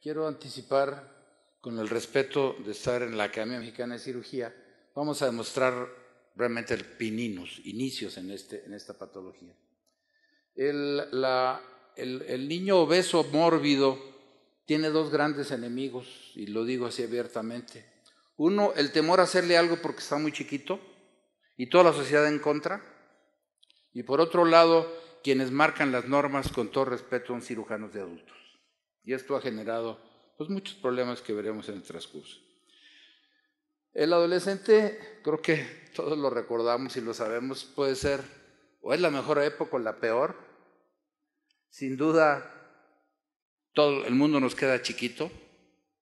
quiero anticipar, con el respeto de estar en la Academia Mexicana de Cirugía, vamos a demostrar realmente el pininos, inicios en, este, en esta patología. el niño obeso mórbido tiene dos grandes enemigos, y lo digo así abiertamente. Uno, el temor a hacerle algo porque está muy chiquito y toda la sociedad en contra. Y por otro lado, quienes marcan las normas con todo respeto son cirujanos de adultos. Y esto ha generado pues, muchos problemas que veremos en el transcurso. El adolescente, creo que todos lo recordamos y lo sabemos, puede ser o es la mejor época o la peor. Sin duda, todo el mundo nos queda chiquito,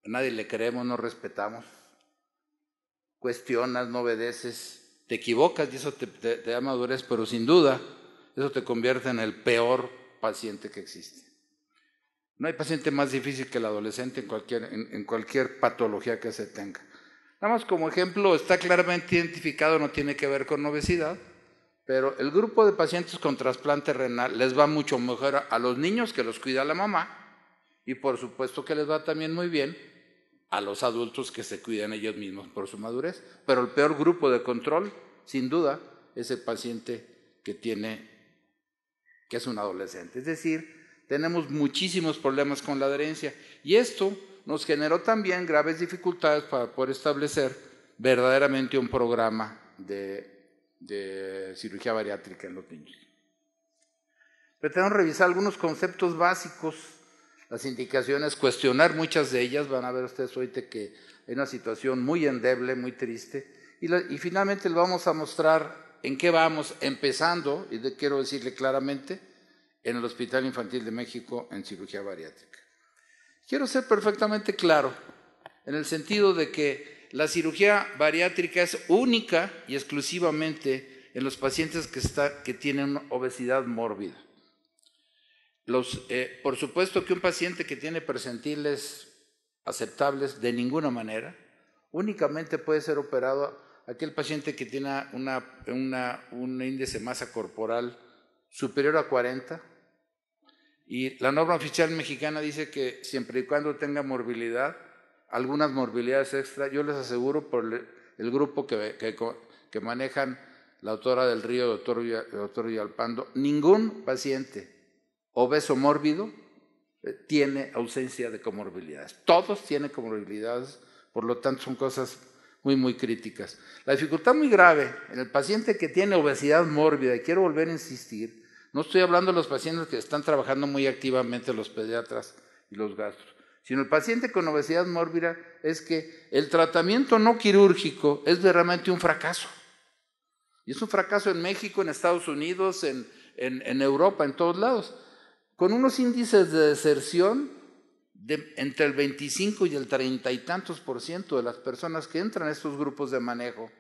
a nadie le creemos, no respetamos, cuestionas, no obedeces, te equivocas y eso te, te da madurez, pero sin duda eso te convierte en el peor paciente que existe. No hay paciente más difícil que el adolescente en cualquier, patología que se tenga. Nada más como ejemplo, está claramente identificado, no tiene que ver con obesidad, pero el grupo de pacientes con trasplante renal les va mucho mejor a los niños que los cuida la mamá y por supuesto que les va también muy bien a los adultos que se cuidan ellos mismos por su madurez. Pero el peor grupo de control, sin duda, es el paciente que tiene, que es un adolescente. Es decir, tenemos muchísimos problemas con la adherencia y esto nos generó también graves dificultades para poder establecer verdaderamente un programa de, cirugía bariátrica en los niños. Pretendemos revisar algunos conceptos básicos, las indicaciones, cuestionar muchas de ellas. Van a ver ustedes hoy que hay una situación muy endeble, muy triste. Y, finalmente les vamos a mostrar en qué vamos empezando, y quiero decirle claramente, en el Hospital Infantil de México en cirugía bariátrica. Quiero ser perfectamente claro, en el sentido de que la cirugía bariátrica es única y exclusivamente en los pacientes que, está, que tienen obesidad mórbida. Eh, por supuesto que un paciente que tiene percentiles aceptables de ninguna manera, únicamente puede ser operado aquel paciente que tiene una, un índice de masa corporal superior a 40. Y la norma oficial mexicana dice que siempre y cuando tenga morbilidad, algunas morbilidades extra, yo les aseguro por el grupo que, manejan la autora del río, doctor, doctor Villalpando, ningún paciente obeso mórbido eh, tiene ausencia de comorbilidades. Todos tienen comorbilidades, por lo tanto son cosas muy, muy críticas. La dificultad muy grave en el paciente que tiene obesidad mórbida, y quiero volver a insistir, no estoy hablando de los pacientes que están trabajando muy activamente los pediatras y los gastros, sino el paciente con obesidad mórbida es que el tratamiento no quirúrgico es realmente un fracaso. Y es un fracaso en México, en Estados Unidos, en, en, en Europa, en todos lados, con unos índices de deserción entre el 25 y el 30 y tantos por ciento de las personas que entran a estos grupos de manejo.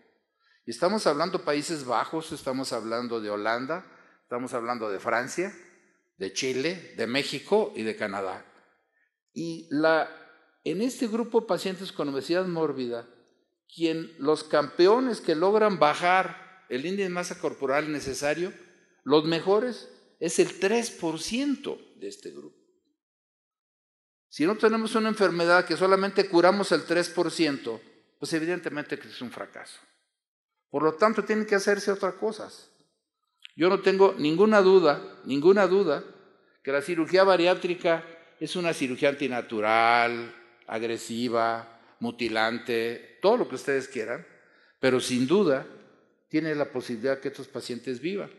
Y estamos hablando de Países Bajos, estamos hablando de Holanda, estamos hablando de Francia, de Chile, de México y de Canadá. Y en este grupo de pacientes con obesidad mórbida, quien, los campeones que logran bajar el índice de masa corporal necesario, los mejores, es el 3% de este grupo. Si no tenemos una enfermedad que solamente curamos el 3%, pues evidentemente que es un fracaso. Por lo tanto, tienen que hacerse otras cosas. Yo no tengo ninguna duda, ninguna duda, que la cirugía bariátrica es una cirugía antinatural, agresiva, mutilante, todo lo que ustedes quieran, pero sin duda tiene la posibilidad que estos pacientes vivan.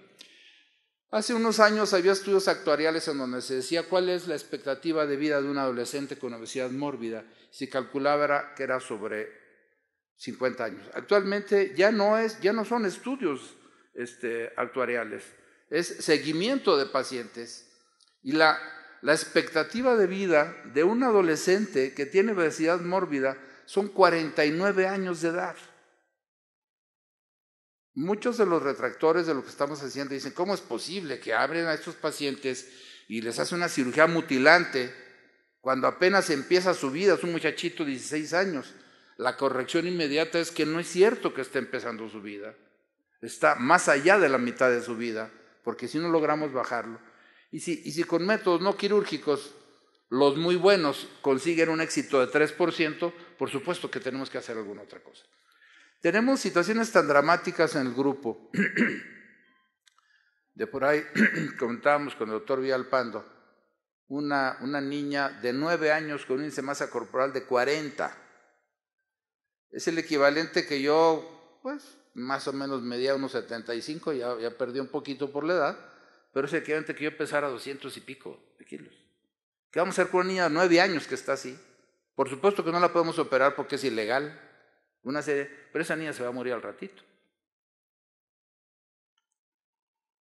Hace unos años había estudios actuariales en donde se decía cuál es la expectativa de vida de un adolescente con obesidad mórbida. si calculaba que era sobre 50 años. Actualmente ya no, es, ya no son estudios este, actuariales, es seguimiento de pacientes. Y la, la expectativa de vida de un adolescente que tiene obesidad mórbida son 49 años de edad. Muchos de los retractores de lo que estamos haciendo dicen, ¿cómo es posible que abren a estos pacientes y les hace una cirugía mutilante cuando apenas empieza su vida? Es un muchachito de 16 años. La corrección inmediata es que no es cierto que esté empezando su vida. Está más allá de la mitad de su vida, porque si no logramos bajarlo. Y si, y si con métodos no quirúrgicos los muy buenos consiguen un éxito de 3%, por supuesto que tenemos que hacer alguna otra cosa. Tenemos situaciones tan dramáticas en el grupo. De por ahí comentábamos con el doctor Villalpando, una, una niña de nueve años con un índice masa corporal de 40. Es el equivalente que yo, pues, más o menos medía unos 75, ya, ya perdí un poquito por la edad, pero es el equivalente que yo pesara 200 y pico de kilos. ¿Qué vamos a hacer con una niña de nueve años que está así? Por supuesto que no la podemos operar porque es ilegal. Una pero esa niña se va a morir al ratito.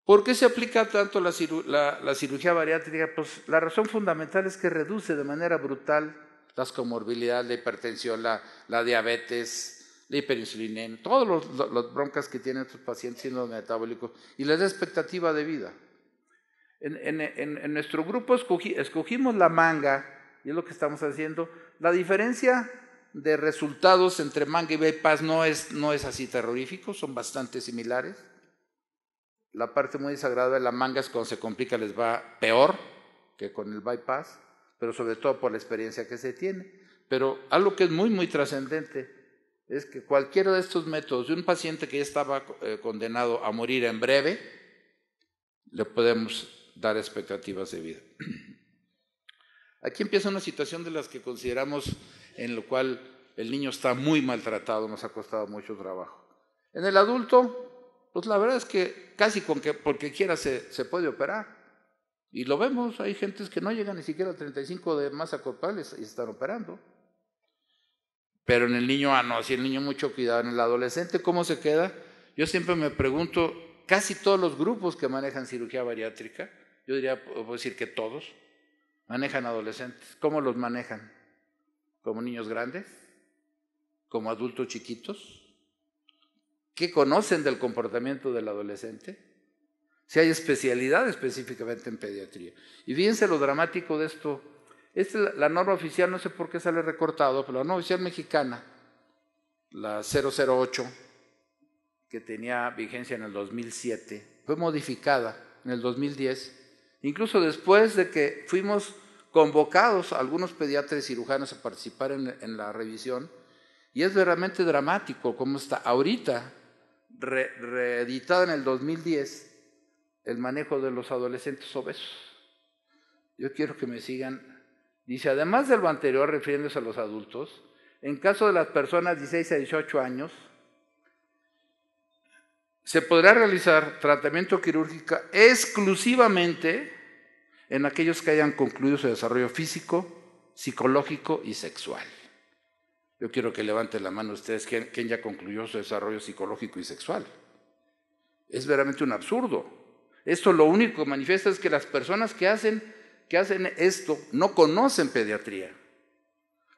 ¿Por qué se aplica tanto la, cirugía bariátrica? Pues la razón fundamental es que reduce de manera brutal las comorbilidades, la hipertensión, la, diabetes, la hiperinsulinemia, todos los, broncas que tienen estos pacientes los metabólicos y les da expectativa de vida. En, nuestro grupo escogimos la manga, y es lo que estamos haciendo. La diferencia de resultados entre Manga y bypass no es, no es así terrorífico, son bastante similares. La parte muy desagradable de la manga es cuando se complica les va peor que con el bypass, pero sobre todo por la experiencia que se tiene. Pero algo que es muy, muy trascendente es que cualquiera de estos métodos de un paciente que ya estaba eh, condenado a morir en breve, le podemos dar expectativas de vida. Aquí empieza una situación de las que consideramos en lo cual el niño está muy maltratado, nos ha costado mucho trabajo. En el adulto, pues la verdad es que casi con que, porque quiera se, se puede operar. Y lo vemos, hay gentes que no llegan ni siquiera a 35 de masa corporal y están operando. Pero en el niño, ah, no, si el niño mucho cuidado, en el adolescente, ¿cómo se queda? Yo siempre me pregunto, casi todos los grupos que manejan cirugía bariátrica, yo diría, puedo decir que todos, manejan adolescentes. ¿Cómo los manejan? como niños grandes, como adultos chiquitos, que conocen del comportamiento del adolescente. Si hay especialidad específicamente en pediatría. Y fíjense lo dramático de esto. Esta es la norma oficial, no sé por qué sale recortado, pero la norma oficial mexicana, la 008, que tenía vigencia en el 2007, fue modificada en el 2010, incluso después de que fuimos convocados algunos pediatras y cirujanos a participar en, la revisión y es verdaderamente dramático cómo está ahorita reeditada reeditado en el 2010 el manejo de los adolescentes obesos. Yo quiero que me sigan. Dice, además de lo anterior, refiriéndose a los adultos, en caso de las personas de 16 a 18 años, se podrá realizar tratamiento quirúrgico exclusivamente en aquellos que hayan concluido su desarrollo físico, psicológico y sexual. Yo quiero que levanten la mano ustedes quien, ya concluyó su desarrollo psicológico y sexual. Es veramente un absurdo. Esto lo único que manifiesta es que las personas que hacen, que hacen esto no conocen pediatría.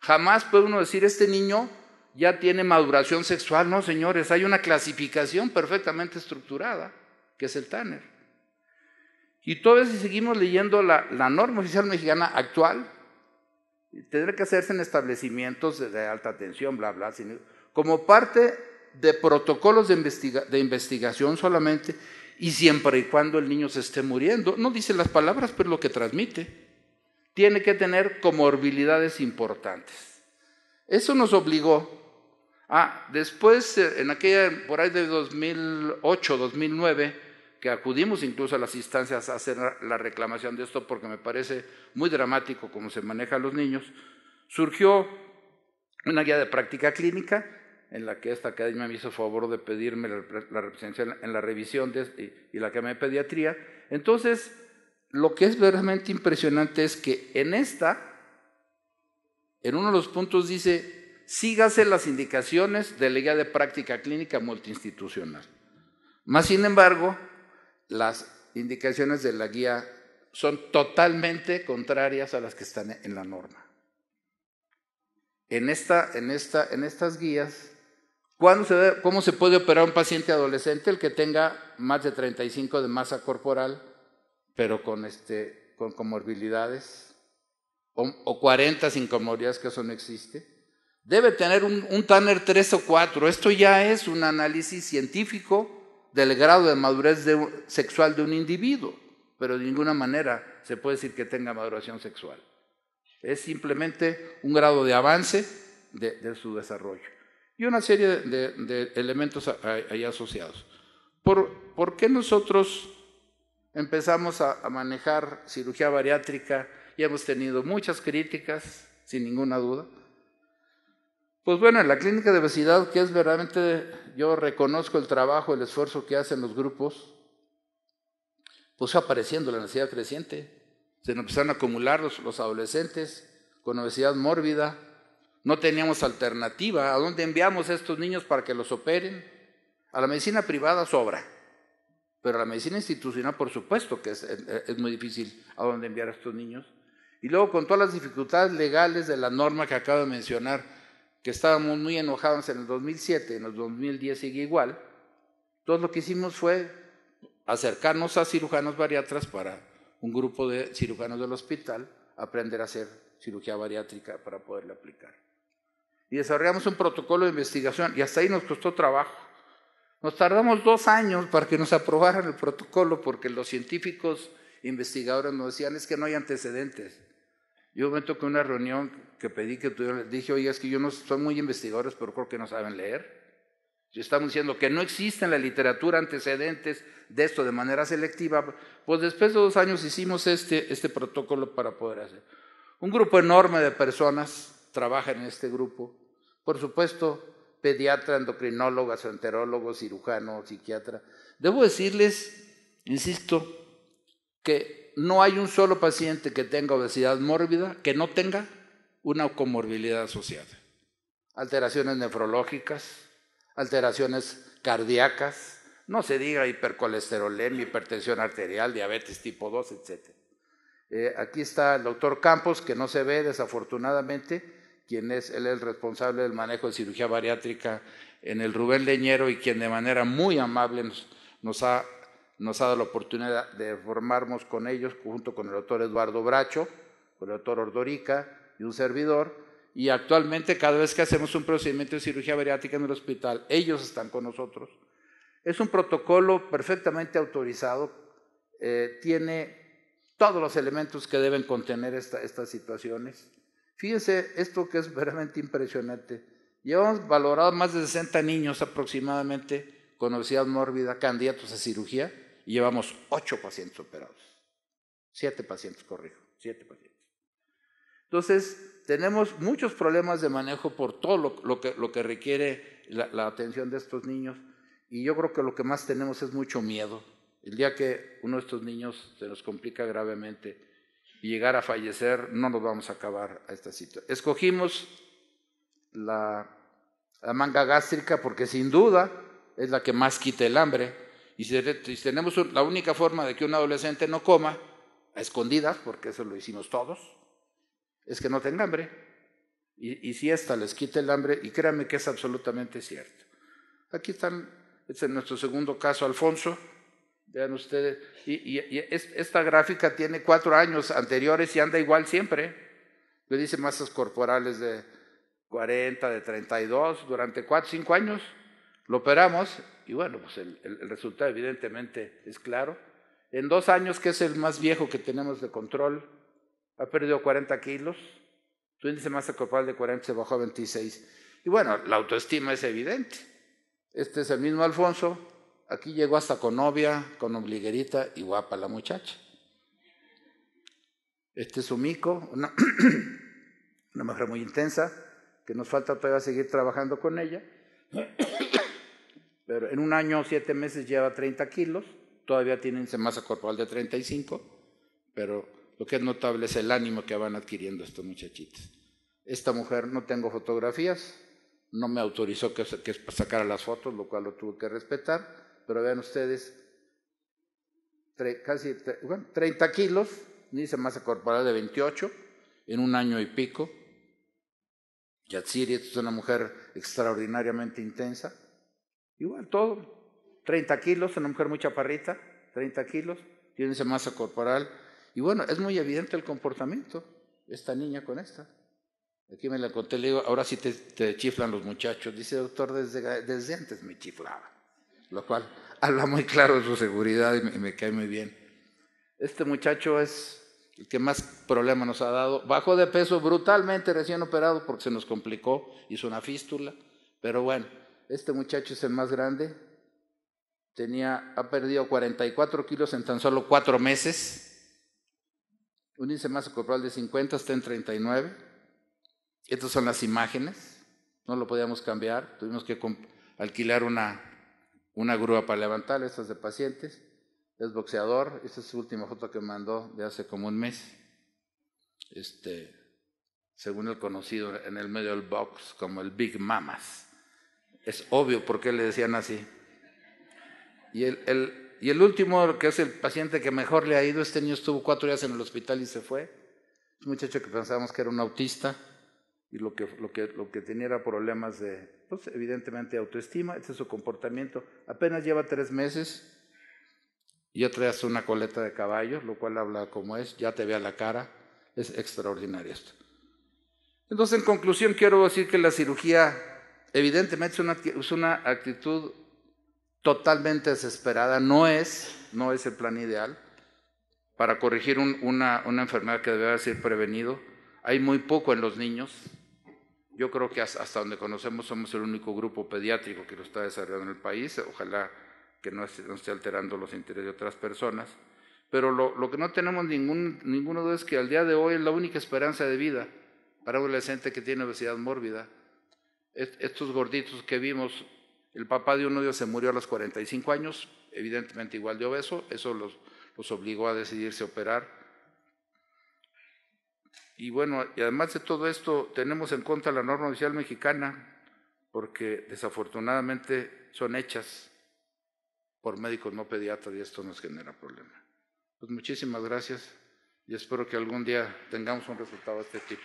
Jamás puede uno decir, este niño ya tiene maduración sexual. No, señores, hay una clasificación perfectamente estructurada, que es el Tanner. Y todavía si seguimos leyendo la, norma oficial mexicana actual, tendrá que hacerse en establecimientos de alta tensión, bla, bla, como parte de protocolos de, investigación solamente y siempre y cuando el niño se esté muriendo. No dice las palabras, pero lo que transmite. Tiene que tener comorbilidades importantes. Eso nos obligó a, después, eh, en aquella, por ahí de 2008, 2009, acudimos incluso a las instancias a hacer la reclamación de esto porque me parece muy dramático cómo se maneja los niños, surgió una guía de práctica clínica en la que esta academia me hizo favor de pedirme la represencia en la revisión de, y, la que me pediatría. Entonces, lo que es verdaderamente impresionante es que en esta, en uno de los puntos dice, sígase las indicaciones de la guía de práctica clínica multiinstitucional. Más sin embargo, las indicaciones de la guía son totalmente contrarias a las que están en la norma. En, en, en estas guías, ¿cómo se puede operar un paciente adolescente el que tenga más de 35 de masa corporal, pero con, este, con comorbilidades? O, 40 sin comorbilidades, que eso no existe. Debe tener un, un Tanner 3 o 4. Esto ya es un análisis científico del grado de madurez sexual de un individuo, pero de ninguna manera se puede decir que tenga maduración sexual. Es simplemente un grado de avance de, su desarrollo. Y una serie de, elementos ahí asociados. ¿Por, qué nosotros empezamos a manejar cirugía bariátrica y hemos tenido muchas críticas, sin ninguna duda? Pues bueno, en la clínica de obesidad, que es verdaderamente, yo reconozco el trabajo, el esfuerzo que hacen los grupos, pues apareciendo la necesidad creciente. Se nos empezaron a acumular los, adolescentes con obesidad mórbida. No teníamos alternativa. ¿A dónde enviamos a estos niños para que los operen? A la medicina privada sobra, pero a la medicina institucional, por supuesto, que es, es muy difícil a dónde enviar a estos niños. Y luego con todas las dificultades legales de la norma que acabo de mencionar, que estábamos muy enojados en el 2007, en el 2010 sigue igual, Todo lo que hicimos fue acercarnos a cirujanos bariatras para un grupo de cirujanos del hospital, aprender a hacer cirugía bariátrica para poderla aplicar. Y desarrollamos un protocolo de investigación y hasta ahí nos costó trabajo. Nos tardamos dos años para que nos aprobaran el protocolo porque los científicos investigadores nos decían es que no hay antecedentes. Yo me toqué una reunión que pedí que tuvieran, dije, oye, es que yo no son muy investigadores, pero creo que no saben leer. Estamos diciendo que no existe en la literatura antecedentes de esto de manera selectiva. Pues después de dos años hicimos este, este protocolo para poder hacer. Un grupo enorme de personas trabaja en este grupo. Por supuesto, pediatra, endocrinólogo, gastroenterólogo, cirujano, psiquiatra. Debo decirles, insisto, que no hay un solo paciente que tenga obesidad mórbida que no tenga una comorbilidad asociada. Alteraciones nefrológicas, alteraciones cardíacas, no se diga hipercolesterolemia, hipertensión arterial, diabetes tipo 2, etc. Eh, aquí está el doctor Campos, que no se ve desafortunadamente, quien es él el responsable del manejo de cirugía bariátrica en el Rubén Leñero y quien de manera muy amable nos ha nos ha dado la oportunidad de formarnos con ellos, junto con el doctor Eduardo Bracho, con el doctor Ordorica y un servidor. Y actualmente cada vez que hacemos un procedimiento de cirugía bariátrica en el hospital, ellos están con nosotros. Es un protocolo perfectamente autorizado, eh, tiene todos los elementos que deben contener estas situaciones. Fíjense esto que es verdaderamente impresionante. Llevamos valorado más de 60 niños aproximadamente con obesidad mórbida, candidatos a cirugía, y llevamos ocho pacientes operados. Siete pacientes, corrijo, siete pacientes. Entonces, tenemos muchos problemas de manejo por todo lo, que, requiere la, atención de estos niños y yo creo que lo que más tenemos es mucho miedo. El día que uno de estos niños se nos complica gravemente y llegar a fallecer, no nos vamos a acabar a esta situación. Escogimos la, la manga gástrica porque sin duda es la que más quita el hambre y si, tenemos la única forma de que un adolescente no coma, a escondidas, porque eso lo hicimos todos, es que no tenga hambre. Y, si esta les quita el hambre, y créanme que es absolutamente cierto. Aquí están, este es nuestro segundo caso, Alfonso, vean ustedes, y, esta gráfica tiene cuatro años anteriores y anda igual siempre. Le dice masas corporales de 40, de 32, durante cuatro, cinco años. Lo operamos y bueno, pues el, resultado evidentemente es claro. En dos años, que es el más viejo que tenemos de control, ha perdido 40 kilos, su índice de masa corporal de 40 se bajó a 26. Y bueno, la autoestima es evidente. Este es el mismo Alfonso, aquí llegó hasta con novia, con obliguerita y guapa la muchacha. Este es su mico, una, una mujer muy intensa, que nos falta todavía seguir trabajando con ella. pero en un año, o siete meses lleva 30 kilos, todavía tienen masa corporal de 35, pero lo que es notable es el ánimo que van adquiriendo estos muchachitos. Esta mujer no tengo fotografías, no me autorizó que, sacara las fotos, lo cual lo tuve que respetar, pero vean ustedes, casi 30 kilos, dice masa corporal de 28, en un año y pico. Yatsiri es una mujer extraordinariamente intensa Igual todo. 30 kilos, una mujer muy chaparrita, 30 kilos, tiene esa masa corporal. Y bueno, es muy evidente el comportamiento, esta niña con esta. Aquí me la conté, le digo, ahora sí te, chiflan los muchachos. Dice, doctor, desde, antes me chiflaba. Lo cual habla muy claro de su seguridad y me, cae muy bien. Este muchacho es el que más problema nos ha dado. Bajó de peso brutalmente recién operado porque se nos complicó, hizo una fístula. Pero bueno, este muchacho es el más grande. Tenía, ha perdido 44 kilos en tan solo cuatro meses. Un índice masa corporal de 50 está en 39. Estas son las imágenes. No lo podíamos cambiar. Tuvimos que alquilar una, grúa para levantar estas de pacientes. Es boxeador. Esta es su última foto que mandó de hace como un mes. Este, según el conocido en el medio del box como el Big Mamas. Es obvio por qué le decían así. Y el, y el último, que es el paciente que mejor le ha ido, este niño estuvo cuatro días en el hospital y se fue. Un muchacho que pensábamos que era un autista y lo que, lo lo que tenía era problemas de, pues, evidentemente, autoestima, ese es su comportamiento. Apenas lleva tres meses y ya traes una coleta de caballo, lo cual habla como es, ya te vea la cara. Es extraordinario esto. Entonces, en conclusión, quiero decir que la cirugía evidentemente es una, actitud totalmente desesperada, no es, no es el plan ideal para corregir una, enfermedad que debe ser prevenido. Hay muy poco en los niños. Yo creo que hasta, donde conocemos somos el único grupo pediátrico que lo está desarrollando en el país. Ojalá que no, esté, alterando los intereses de otras personas. Pero lo, que no tenemos ningún, ninguna duda es que al día de hoy es la única esperanza de vida para un adolescente que tiene obesidad mórbida estos gorditos que vimos, el papá de uno de ellos se murió a los 45 años, evidentemente igual de obeso, eso los, obligó a decidirse operar. Y bueno, y además de todo esto, tenemos en cuenta la norma oficial mexicana, porque desafortunadamente son hechas por médicos no pediatras y esto nos genera problemas. Pues muchísimas gracias y espero que algún día tengamos un resultado de este tipo.